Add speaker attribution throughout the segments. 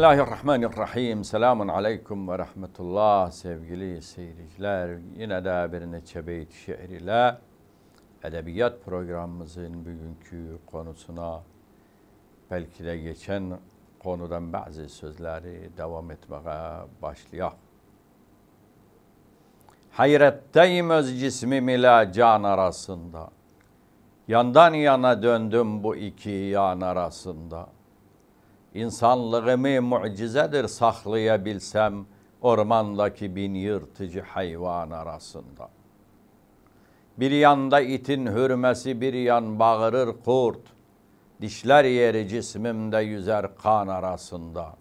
Speaker 1: Bismillahirrahmanirrahim. Selamun aleyküm ve rahmetullah sevgili seyirciler. Yine de bir neçe beyt şiir ile edebiyat programımızın bugünkü konusuna belki de geçen konudan bazı sözleri devam etmeye başlayalım. Hayretteyim öz cismim ile can arasında. Yandan yana döndüm bu iki yan arasında.'' İnsanlığımı mucizedir saklayabilsem ormandaki bin yırtıcı hayvan arasında. Bir yanda itin hürmesi bir yan bağırır kurt. Dişler yeri cismimde yüzer kan arasında.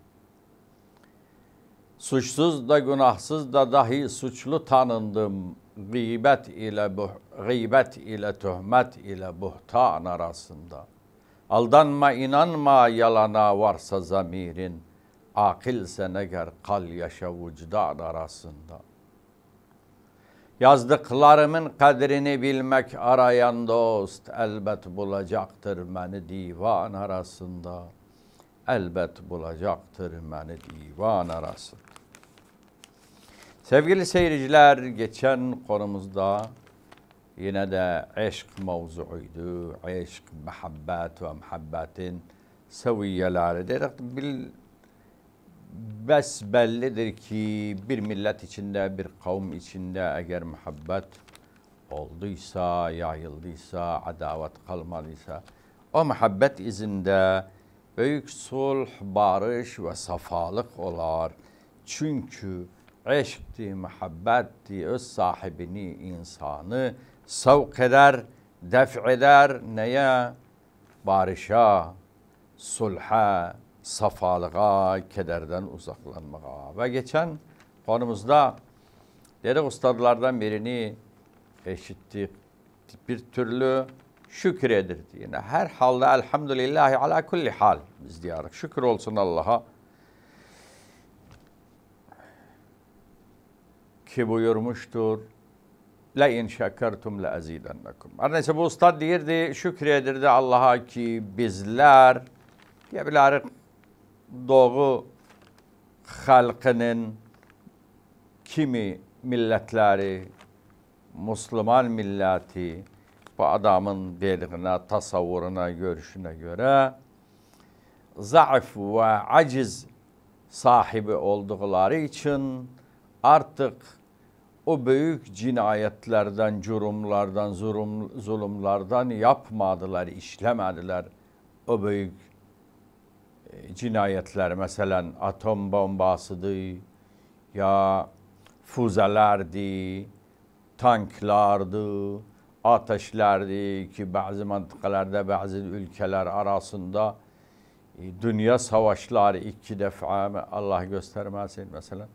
Speaker 1: Suçsuz da günahsız da dahi suçlu tanındım. Gıybet ile, gıybet ile, töhmet ile buhtan arasında.'' Aldanma inanma yalana varsa zamirin. Akilsen eğer kal yaşa vicdan arasında. Yazdıklarımın kadrini bilmek arayan dost elbet bulacaktır beni divan arasında. Elbet bulacaktır beni divan arasında. Sevgili seyirciler geçen konumuzda yine de aşk mevzuydu. aşk muhabbet ve muhabbetin seviyeleri diyerek bil, bellidir ki bir millet içinde, bir kavm içinde eğer muhabbet olduysa, yayıldıysa, adavet kalmadıysa, o muhabbet izinde büyük sulh, barış ve safalık olar. Çünkü eşkti, muhabbetti, öz sahibini, insanı savk eder, def eder neye? Barışa, sulha, safalığa, kederden uzaklanmaya. Ve geçen konumuzda dere ustalardan birini eşittik. Bir türlü şükredir diyene. Her halde elhamdülillahi ala kulli hal biz diyarık. Şükür olsun Allah'a. Ki buyurmuştur. لَاِنْ la لَاَزِيدَنَّكُمْ Her neyse bu ustad değildi, şükredirdi Allah'a ki bizler ya diyebiliriz doğu halkının kimi milletleri, Müslüman milleti, bu adamın dediğine, tasavvuruna, görüşüne göre zaaf ve aciz sahibi oldukları için artık o büyük cinayetlerden, cürumlardan, zulüm, zulümlerden yapmadılar, işlemediler. O büyük e, cinayetler mesela atom bombasıdır ya füzelerdi, tanklardı, ateşlerdi ki bazı mantıkalarda bazı ülkeler arasında e, dünya savaşları iki defa Allah göstermesin mesela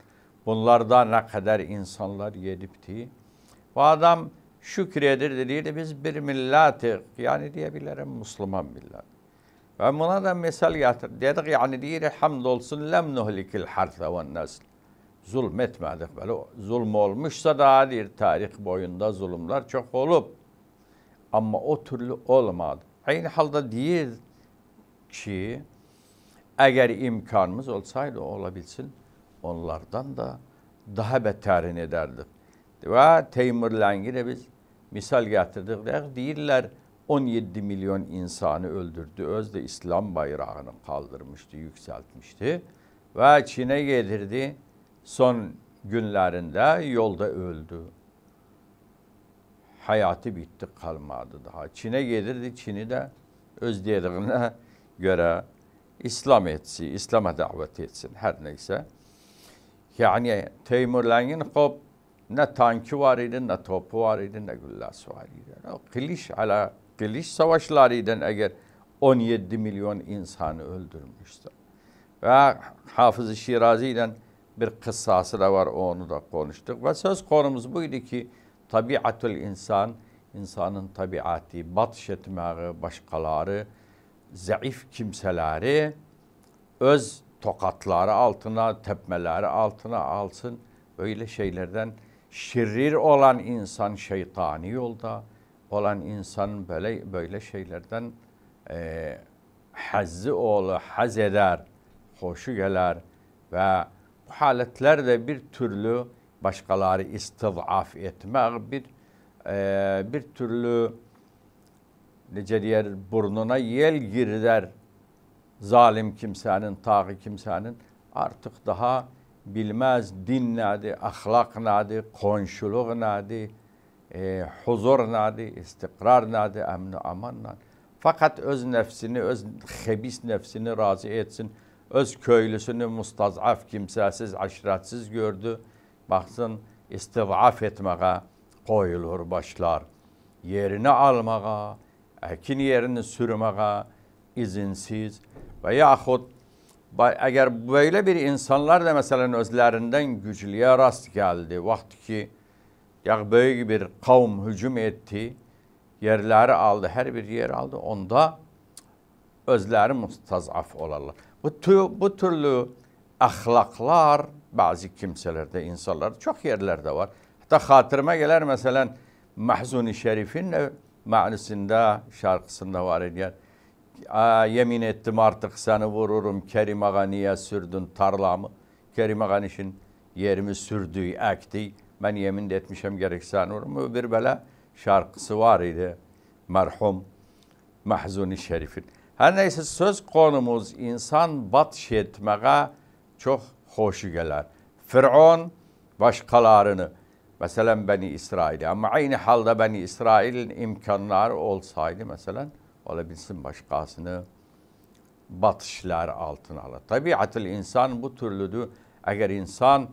Speaker 1: Bunlarda ne kadar insanlar yedipti. Bu adam şükredir dediği biz bir millati yani diyebilirim Müslüman millet. Ve buna da misal getir. Dedik yani diyor hamdolsun lem nuhlikil harta ve nesl. Zulmetmedik böyle. Zulm olmuşsa da diyor tarih boyunda zulümler çok olup. Ama o türlü olmadı. Aynı halde değil ki eğer imkanımız olsaydı olabilsin onlardan da daha beterin ederdik. Ve Teymurlengir'e biz misal getirdik. Değiller 17 milyon insanı öldürdü. Özde İslam bayrağını kaldırmıştı, yükseltmişti. Ve Çin'e gelirdi. Son günlerinde yolda öldü. Hayatı bitti kalmadı daha. Çin'e gelirdi. Çin'i de öz dediğine göre İslam etsin, İslam'a davet etsin her neyse. Yani Teymurlen'in hop ne tanki var idi, ne topu var idi, ne güllası var idi. O kiliş, ala, kiliş savaşlarıydı eğer 17 milyon insanı öldürmüştü. Ve Hafız-ı Şirazi'den bir kıssası da var, onu da konuştuk. Ve söz konumuz buydu ki, tabiatül insan, insanın tabiatı, batış etmeği, başkaları, zayıf kimseleri öz tokatları altına, tepmeleri altına alsın. böyle şeylerden şirir olan insan şeytani yolda olan insan böyle böyle şeylerden e, hazzi oğlu haz eder, hoşu gelir ve bu haletler de bir türlü başkaları istivaf etmek, bir e, bir türlü nece diğer burnuna yel girder. zalim kimsənin, tağı kimsənin artıq daha bilməz din nədir, əxlaq nədir, qonşuluq nədir, e, huzur nədir, istiqrar nədir, əmni aman nədir. Fəqət öz nəfsini, öz xebis nəfsini razı etsin. Öz köylüsünü mustazaf, kimsəsiz, aşirətsiz gördü. Baxsın, istivaf etməyə qoyulur başlar. Yerini almağa, əkin yerini sürməyə izinsiz, Ve yahut eğer böyle bir insanlar da mesela özlerinden güçlüye rast geldi. Vakti ki ya büyük bir kavm hücum etti. Yerleri aldı. Her bir yer aldı. Onda özleri mustazaf olarlar. Bu, tü, bu türlü ahlaklar bazı kimselerde, insanlar çok yerlerde var. Hatta hatırıma gelir mesela Mahzuni Şerif'in de manisinde, şarkısında var ediyor. Aa, yemin ettim artık seni vururum Kerim Ağa niye sürdün tarlamı? Kerim Ağa'nın için yerimi sürdüğü ekti. Ben yemin de etmişim gerek seni vururum. Bir böyle şarkısı var idi merhum Mahzuni Şerif'in. Her neyse söz konumuz insan batş etmeye çok hoşu gelir. Firavun başkalarını mesela Beni İsrail'i ama aynı halde Beni İsrail'in imkanları olsaydı mesela olabilsin başkasını batışlar altına alır. Tabiatı insan bu türlüdür. Eğer insan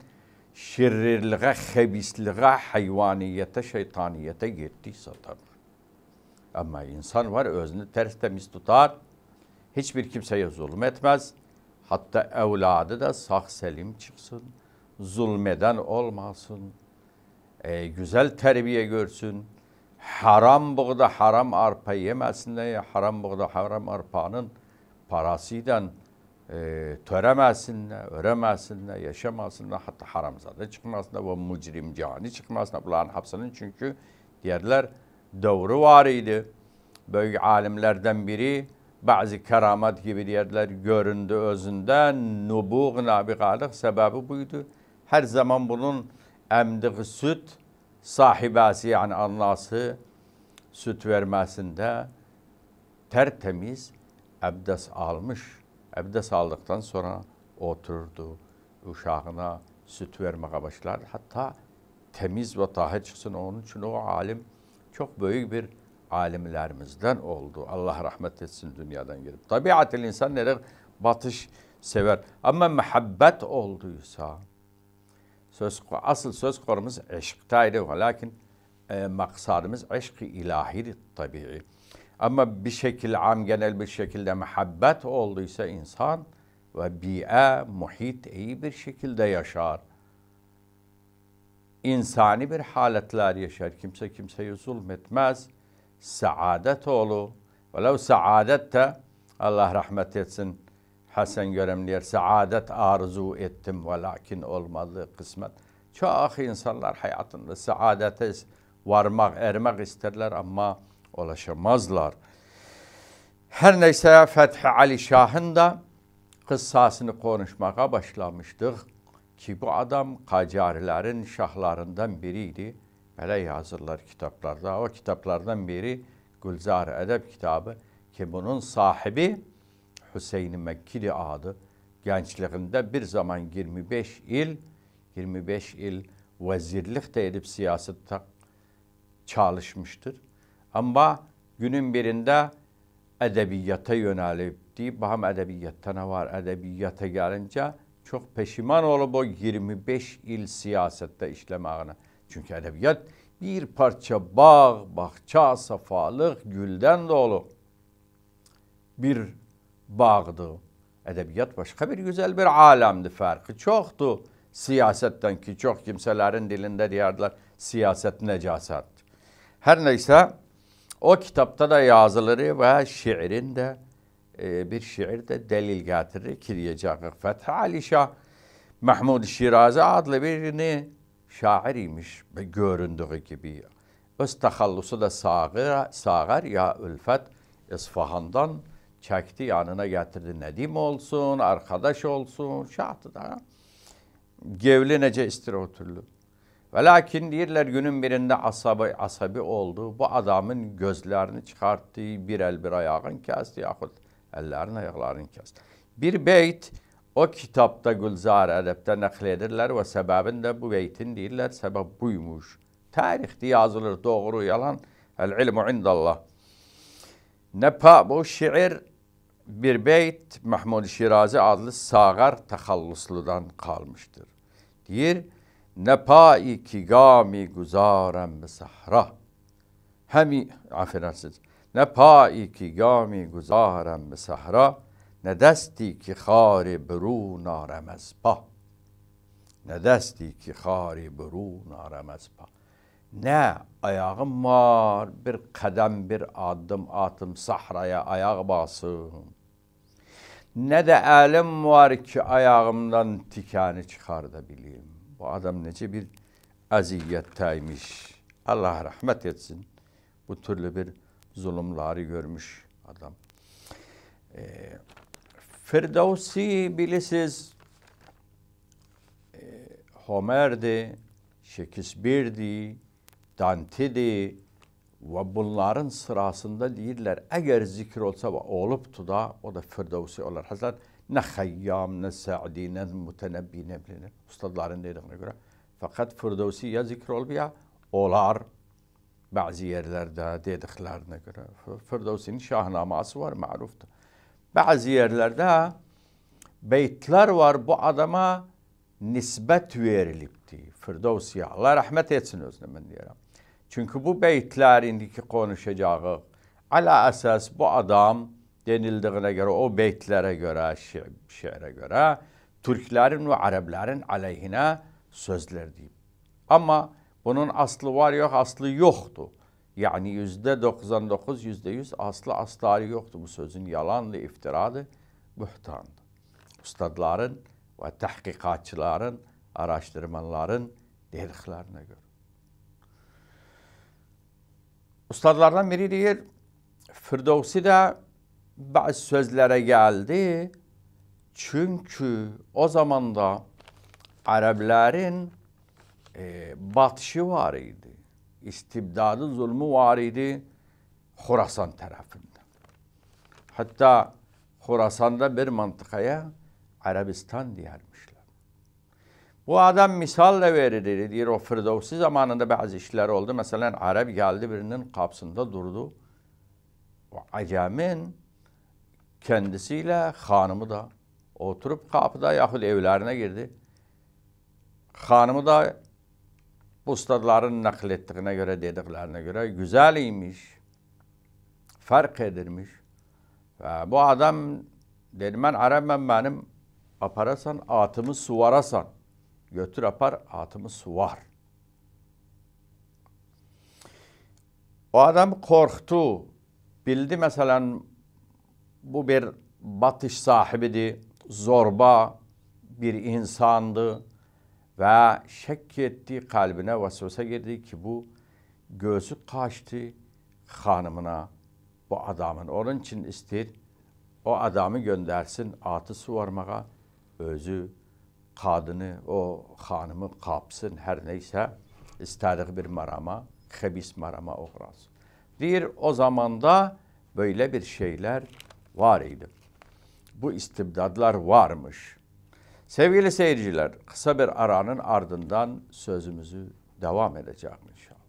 Speaker 1: şirriliğe, hebisliğe, hayvaniyete, şeytaniyete girdiyse tabii. Ama insan var özünü ters temiz tutar. Hiçbir kimseye zulüm etmez. Hatta evladı da sağ selim çıksın. Zulmeden olmasın. E, güzel terbiye görsün haram buğda haram arpa yemesinler, haram buğda haram arpanın parasıyla e, töremesinler, öremesinler, yaşamasınlar, hatta haramzade çıkmasınlar ve mucrim cani çıkmasınlar. Bunların hapsinin çünkü diğerler doğru var idi. Böyle alimlerden biri bazı keramet gibi diğerler göründü özünde. Nubuğ nabikalık sebebi buydu. Her zaman bunun emdiği süt, sahibası yani anlası süt vermesinde tertemiz abdest almış. Abdest aldıktan sonra oturdu. Uşağına süt vermeye başlar. Hatta temiz ve tahir çıksın. Onun için o alim çok büyük bir alimlerimizden oldu. Allah rahmet etsin dünyadan gidip. Tabiatı insan neler batış sever. Ama muhabbet olduysa, Söz, asıl söz konumuz eşktaydı. Lakin e, maksadımız eşk-i ilahidir tabii. Ama bir şekil am genel bir şekilde muhabbet olduysa insan ve bi'e, muhit iyi bir şekilde yaşar. İnsani bir haletler yaşar. Kimse kimseye zulmetmez. Saadet olur. Ve saadet de Allah rahmet etsin Hasan Göremliyer saadet arzu ettim ve lakin olmadı kısmet. Çok insanlar hayatında saadete varmak, ermek isterler ama ulaşamazlar. Her neyse Fethi Ali Şah'ın da kıssasını konuşmaya başlamıştık ki bu adam Kacarilerin şahlarından biriydi. Böyle yazırlar kitaplarda. O kitaplardan biri Gülzar Edeb kitabı ki bunun sahibi Hüseyin Mekkili adı gençliğinde bir zaman 25 il 25 il vezirlik de edip siyasette çalışmıştır. Ama günün birinde edebiyata yönelip deyip baham edebiyatta ne var edebiyata gelince çok peşiman olup o 25 il siyasette işlemeğine. Çünkü edebiyat bir parça bağ, bahçe, safalık, gülden dolu bir bağdı. Ədəbiyyat başqa bir güzel bir aləmdir, farkı çoxdur Siyasetten ki, çok kimselerin dilinde deyərdilər, siyaset nəcasətdir. Her neyse o kitapta da yazıları ve şiirin de e, bir şiir de delil gətirir ki, deyəcəyik Fəthi Ali Şah Mahmud Şirazi adlı birini şair imiş göründüğü gibi. Öz təxallusu da Sağır, Sağır ya Ülfət İsfahandan çekti yanına getirdi. Nedim olsun, arkadaş olsun, şahtı da. gevli nece oturdu. Ve lakin diyorlar günün birinde asabi, asabi oldu. Bu adamın gözlerini çıkarttı, bir el bir ayağın kesti yahut ellerini ayaklarını kesti. Bir beyt o kitapta Gülzar Edeb'de nakledirler ve sebebin de bu beytin değiller, sebep buymuş. Tarihte yazılır doğru yalan. El ilmu indallah. Nepa bu şiir bir beyt Mahmud Şirazi adlı sağar tahallusludan kalmıştır. Deyir, Nepai ki gami guzaren bi sahra. Hemi, affedersiniz. Nepai ki gami guzaren bi sahra. Ne desti ki khari biru naremez pa. Ne desti ki khari biru naremez pa. Ne ayağım var bir kadem bir adım atım sahraya ayak basım. ne de alem var ki ayağımdan tikani çıkar da bileyim. Bu adam nece bir aziyetteymiş. Allah rahmet etsin. Bu türlü bir zulümleri görmüş adam. E, Firdevsi bilisiz e, Homer'di, Shakespeare'di, Dante'di, ve bunların sırasında deyirlər, eğer zikr olsa ve olubdu da, o da Firdevsi olar. Həzrət ne Xəyyam, ne Səudi, nə Mütənəbbi, nə bilinir, ustadların dediyinə görə. Fəqət Firdevsi ya zikr olub ya olar Bazı yerlerde dediklərinə görə. Firdevsinin şahnaması var, mərufdur. Bazı yerlerde, beytlər var bu adama nisbet verilibdi. Firdevsi Allah rahmet etsin özünə mən deyirəm. Çünkü bu indiki konuşacağı ala esas bu adam denildiğine göre o beytlere göre, şiire göre Türklerin ve Arabların aleyhine sözler deyip. Ama bunun aslı var yok, aslı yoktu. Yani yüzde 99, yüzde yüz aslı astarı yoktu. Bu sözün yalanlı iftiradı, buhtandı. Ustadların ve tahkikatçıların, araştırmaların dediklerine göre ustalardan biri deyir, Firdevsi de bazı sözlere geldi. Çünkü o zaman da Arablerin e, batışı var idi. İstibdadı zulmü var idi Horasan tarafında. Hatta Horasan'da bir mantıkaya Arabistan diyermişler. Bu adam misalle verilir diyor o Firdevsi zamanında bazı işler oldu. Mesela Arap geldi birinin kapsında durdu. O acemin kendisiyle hanımı da oturup kapıda yahut evlerine girdi. Hanımı da bu ustaların naklettiğine göre dediklerine göre güzeliymiş. Fark edilmiş. Ve bu adam dedi ben Arap'ım benim aparasan atımı suvarasan götür apar atımız var. O adam korktu. Bildi mesela bu bir batış sahibiydi. Zorba bir insandı. Ve şek etti kalbine vesvese girdi ki bu gözü kaçtı hanımına bu adamın. Onun için istir o adamı göndersin atı su özü kadını, o hanımı kapsın her neyse istedik bir marama, hebis marama uğrasın. Deyir o zamanda böyle bir şeyler var idi. Bu istibdadlar varmış. Sevgili seyirciler, kısa bir aranın ardından sözümüzü devam edeceğim inşallah.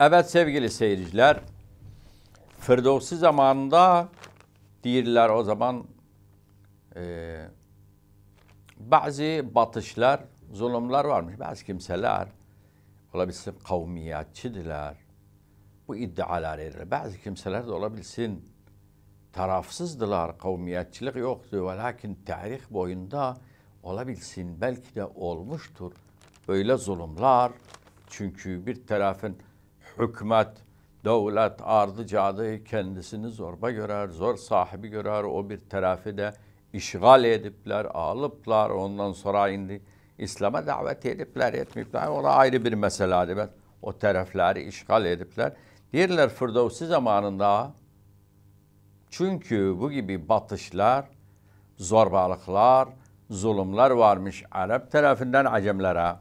Speaker 1: Evet sevgili seyirciler, Firdevsi zamanında değiller o zaman e, bazı batışlar, zulümler varmış. Bazı kimseler olabilsin kavmiyatçıdırlar. Bu iddialar edilir. Bazı kimseler de olabilsin tarafsızdılar, kavmiyatçılık yoktu. Ve lakin tarih boyunda olabilsin belki de olmuştur. böyle zulümler çünkü bir tarafın hükümet, devlet ardı cadı kendisini zorba görer, zor sahibi görer. O bir tarafı işgal edipler, alıplar. Ondan sonra indi İslam'a davet edipler, etmeyipler. O da ayrı bir mesele ben. O tarafları işgal edipler. Diğerler Firdevsi zamanında çünkü bu gibi batışlar, zorbalıklar, zulümler varmış Arap tarafından Acemlere.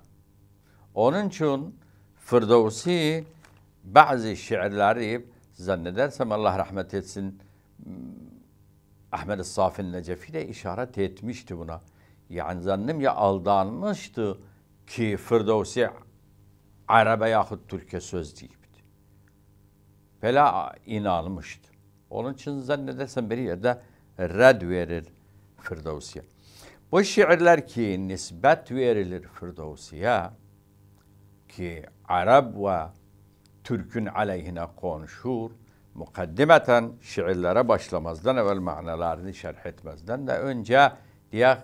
Speaker 1: Onun için Firdevsi bazı şiirleri zannedersem Allah rahmet etsin Ahmet Safin Necefi de işaret etmişti buna. Yani zannem ya aldanmıştı ki Firdevsi Arabe yahut Türkçe söz deyipti. Bela inanmıştı. Onun için zannedersem bir yerde red verir Firdevsi'ye. Bu şiirler ki nisbet verilir Firdevsi'ye ki Arap ve Türk'ün aleyhine konuşur. Mukaddimeten şiirlere başlamazdan evvel manalarını şerh etmezden de önce diye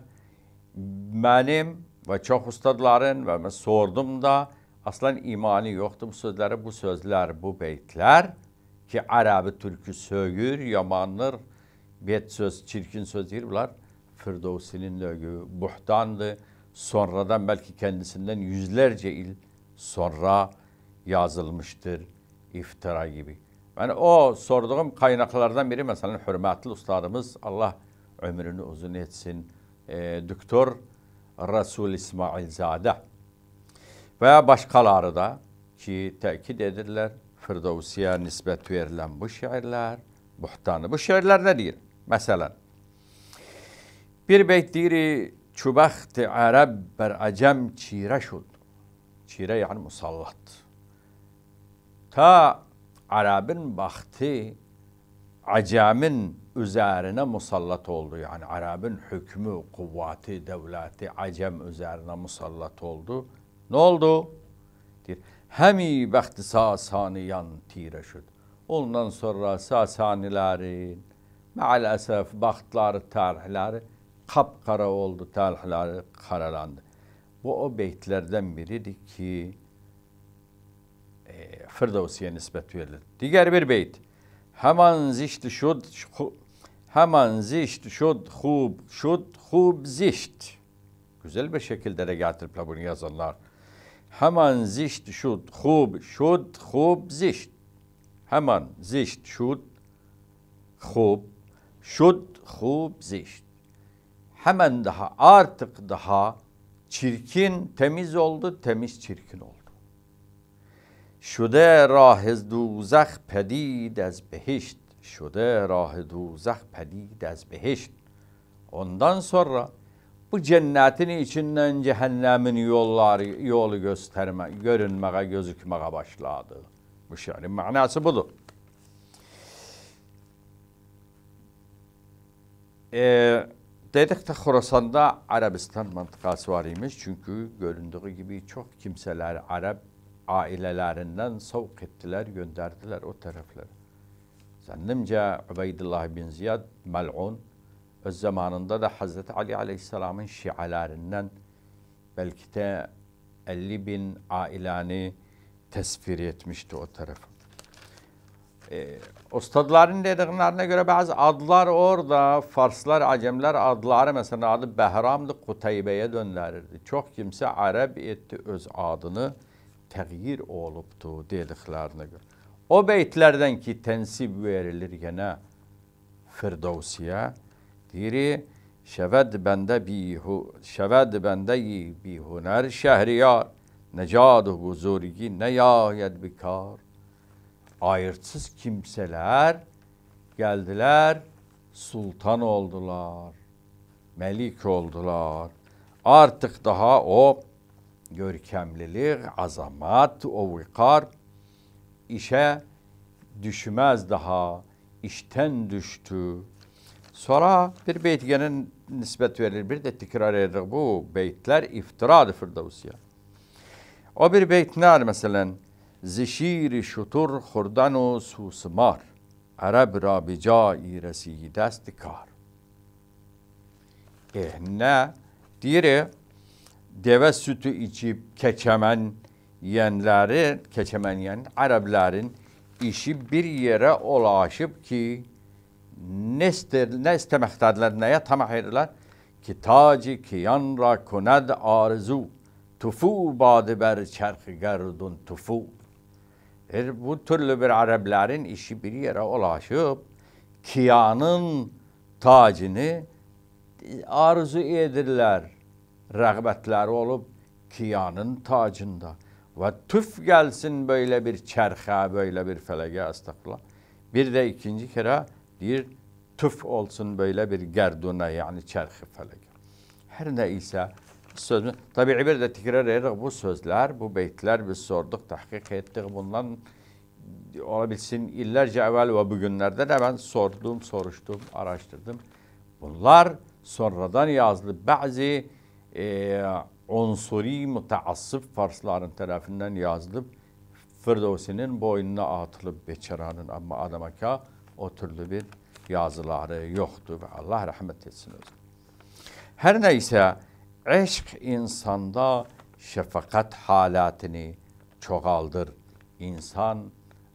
Speaker 1: benim ve çok ustadların ve ben sordum da aslan imani yoktu bu sözlere bu sözler bu beytler ki Arabi türkü sögür yamanlar bet söz çirkin söz değil bunlar Firdevsi'nin övgü buhtandı sonradan belki kendisinden yüzlerce il sonra yazılmıştır, iftira gibi. Yani o sorduğum kaynaklardan biri mesela hürmetli ustadımız Allah ömrünü uzun etsin. E, Doktor Resul Zade veya başkaları da ki tekit edirler. Firdevsi'ye nispet verilen bu şiirler, buhtanı. Bu şiirler ne diyor? Mesela bir beyt diyor çubakti arab ber acem çire şud. Çire yani musallat ta Arap'ın vakti Acam'ın üzerine musallat oldu. Yani Arap'ın hükmü, kuvveti, devleti Acem üzerine musallat oldu. Ne oldu? Dir. Hemi vakti Sasaniyan tire şud. Ondan sonra Sasanilerin maalesef baktıları, tarihleri kapkara oldu, tarihleri karalandı. Bu o beytlerden biridir ki فردوسیه نسبت ویلد دیگر بر بیت همان زیشت شد خوب همان زیشت şud خوب şud خوب زیشت güzel bir şekilde de getirip bunu yazanlar. Hemen zişt şud خوب şud خوب zişt. Hemen zişt şud خوب şud خوب zişt. Hemen daha artık daha çirkin temiz oldu, temiz çirkin oldu. شده راه دوزخ پدید از بهشت şude rahi duzah pedid az beheşt. Ondan sonra bu cennetin içinden cehennemin yolları yolu gösterme, görünmeye, gözükmeye başladı. Bu şiirin manası budur. Ee, dedik de Khorasan'da Arabistan mantıkası var imiş. Çünkü göründüğü gibi çok kimseler Arap ailelerinden savk ettiler, gönderdiler o taraflara. Zannimce Ubeydullah bin Ziyad mel'un, öz zamanında da Hazreti Ali Aleyhisselam'ın şialerinden belki de 50 bin aileni tesvir etmişti o tarafı. Ee, ustadların dediklerine göre bazı adlar orada, Farslar, Acemler adları mesela adı Behram'dı, Kutaybe'ye döndürürdü. Çok kimse Arap etti öz adını. təğyir olubdu dediklərinə görə. O beytlərdən ki tənsib verilir yenə Firdovsiyə deyir Şəvəd bəndə bihu şəvəd bəndə bihunər şəhriyar necad huzurigi nəyayəd bikar ayırtsız kimsələr gəldilər sultan oldular, məlik oldular. Artıq daha o görkemlilik, azamat, o vikar işe düşmez daha, işten düştü. Sonra bir beyt gene nispet verilir, bir de tekrar edilir bu beytler iftiradır Firdevsiye. O bir beyt ne mesela? Zişiri şutur hurdanu susmar. Arab rabica iresi dest kar. Eh ne? Diğeri deve sütü içip keçemen yenleri, keçemen yen Arapların işi bir yere ulaşıp ki ne, ister, ne istemektedirler, neye tamah edirler? Ki taci ki yanra kunad arzu tufu badı ber çerh gerdun tufu. Er, bu türlü bir Arapların işi bir yere ulaşıp kiyanın tacını arzu edirler rəğbətləri olub kiyanın tacında. Və tüf gəlsin böylə bir çərxə, böylə bir fələqə əstəqla. Bir də ikinci kərə deyir, tüf olsun böylə bir gərduna, yəni çərxi fələqə. Hər nə isə sözü tabii bir də təkrar edirik bu sözlər, bu beytlər biz sorduq, təhqiq etdik. Bundan ola bilsin illərcə əvvəl və bu günlərdə də mən sordum, soruşdum, araşdırdım. Bunlar sonradan yazılı bəzi e, unsuri müteassıp Farsların tarafından yazılıp Firdevsi'nin boynuna atılıp beçeranın ama adama ka o türlü bir yazıları yoktu ve Allah rahmet etsin özü. Her neyse aşk insanda şefakat halatını çoğaldır. İnsan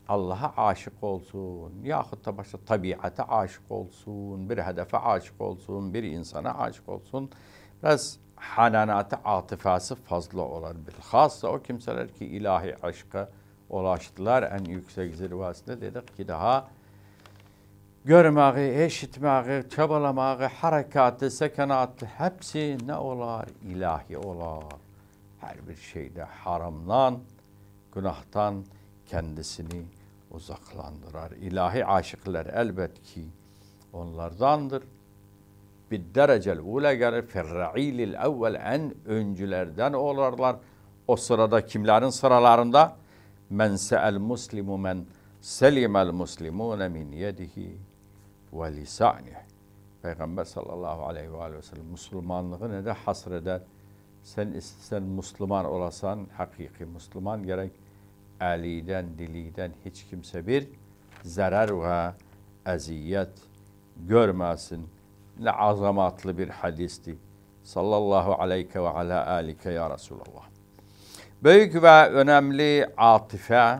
Speaker 1: Allah'a aşık olsun yahut da başka tabiata aşık olsun, bir hedefe aşık olsun, bir insana aşık olsun. Biraz hananata atıfası fazla olan bir hassa o kimseler ki ilahi aşka ulaştılar en yüksek zirvasında dedik ki daha görmeyi, eşitmeyi, çabalamayı, harekatı, sekanatı hepsi ne olar? ilahi olar. Her bir şeyde haramdan, günahtan kendisini uzaklandırar. İlahi aşıklar elbet ki onlardandır bir derecel ula gelir ferra'ilil evvel en öncülerden olurlar. O sırada kimlerin sıralarında? Men se'el muslimu men selimel muslimune min yedihi ve lisanih. Peygamber sallallahu aleyhi ve, aleyhi ve sellem Müslümanlığı ne de hasreder. Sen istesen Müslüman olasan, hakiki Müslüman gerek elinden, diliden hiç kimse bir zarar ve eziyet görmesin.'' ne azamatlı bir hadisti. Sallallahu aleyke ve ala alike ya Resulallah. Büyük ve önemli atife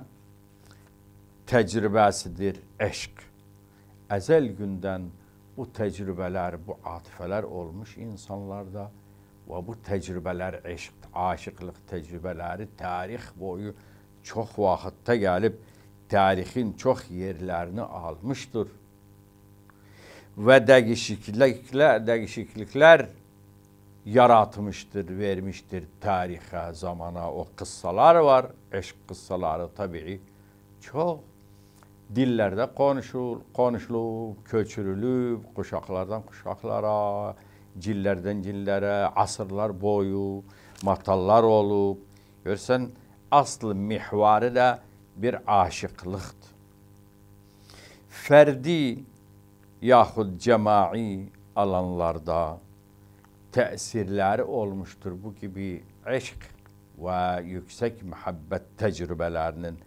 Speaker 1: tecrübesidir eşk. Ezel günden bu tecrübeler, bu atifeler olmuş insanlarda ve bu tecrübeler eşk, aşıklık tecrübeleri tarih boyu çok vakitte gelip tarihin çok yerlerini almıştır ve değişiklikler, değişiklikler yaratmıştır, vermiştir tarihe, zamana. O kıssalar var, eşk kıssaları tabii. Çok dillerde konuşul, konuşulup, köçürülüp, kuşaklardan kuşaklara, cillerden cillere, asırlar boyu, matallar olup. Görsen asıl mihvarı da bir aşıklıktır. Ferdi yahut cemai alanlarda tesirleri olmuştur bu gibi aşk ve yüksek muhabbet tecrübelerinin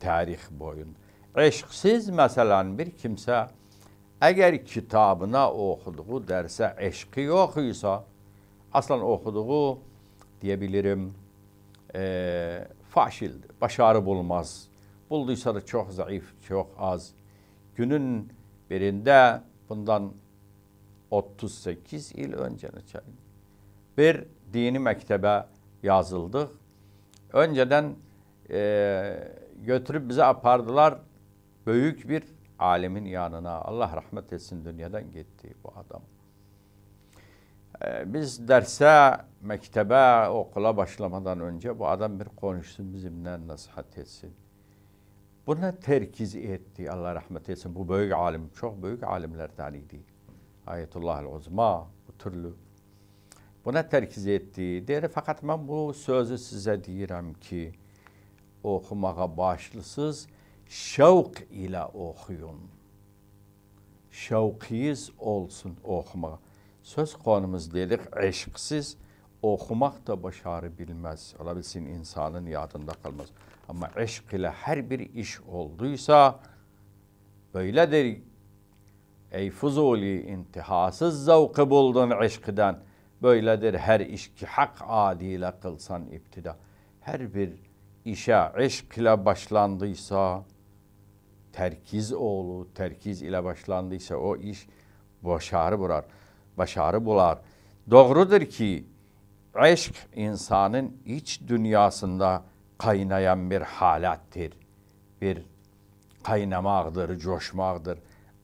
Speaker 1: tarih boyun. Eşksiz mesela bir kimse eğer kitabına okuduğu derse eşki yokuysa aslan okuduğu diyebilirim e, faşildir, başarı bulmaz. Bulduysa da çok zayıf, çok az. Günün Birinde bundan 38 il önce neçəli. Bir dini mektebe yazıldık önceden e, götürüb bizi apardılar büyük bir alimin yanına. Allah rahmet etsin dünyadan gitti bu adam. E, biz dərsə, mektebe okula başlamadan önce bu adam bir konuşsun bizimle nasihat etsin. Buna terkiz etti. Allah rahmet eylesin. Bu büyük alim, çok büyük alimlerden idi. Ayetullah el-Uzma bu türlü. Buna terkiz etti. Der fakat ben bu sözü size diyorum ki, oxumağa başlısız şevk ile oxuyun. Şevkiyiz olsun oxumağa. Söz konumuz dedik, eşksiz okumak da başarı bilmez. Olabilsin insanın yadında kalmaz. Ama eşk ile her bir iş olduysa böyledir. Ey Fuzuli intihasız zavkı buldun eşkiden. Böyledir her iş ki hak adiyle kılsan iptida. Her bir işe eşk ile başlandıysa terkiz oğlu terkiz ile başlandıysa o iş başarı bular. Başarı bular. Doğrudur ki Aşk insanın iç dünyasında kaynayan bir halattir. Bir kaynamaktır, coşmaktır.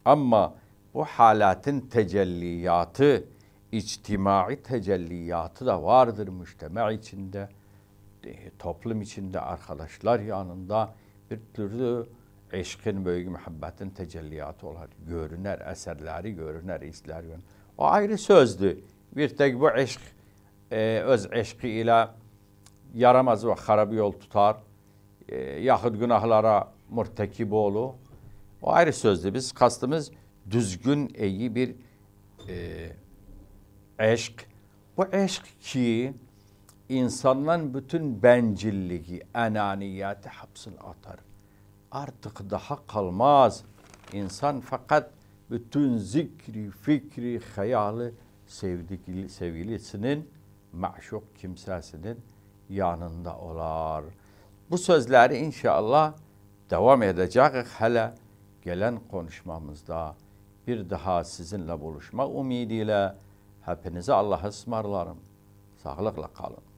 Speaker 1: Ama bu halatın tecelliyatı, içtimai tecelliyatı da vardır müştema içinde, e, toplum içinde, arkadaşlar yanında bir türlü eşkin, büyük muhabbetin tecelliyatı olar. Görüner, eserleri görüner, izler görüner. O ayrı sözdü. Bir tek bu eşk e, öz eşki ile yaramaz ve xarab yol tutar. E, ee, yahut günahlara murtekib oğlu. O ayrı sözlü biz kastımız düzgün iyi bir e, eşk. Bu eşk ki insanların bütün bencilliği, enaniyeti hapsına atar. Artık daha kalmaz. İnsan fakat bütün zikri, fikri, hayali sevgili, sevgilisinin məşuq kimsəsinin yanında olar. Bu sözləri inşallah davam edəcəyik hələ gələn konuşmamızda. Bir daha sizinlə buluşmaq ümidi ilə həpinizə Allah'a ısmarlarım. Sağlıqla qalın.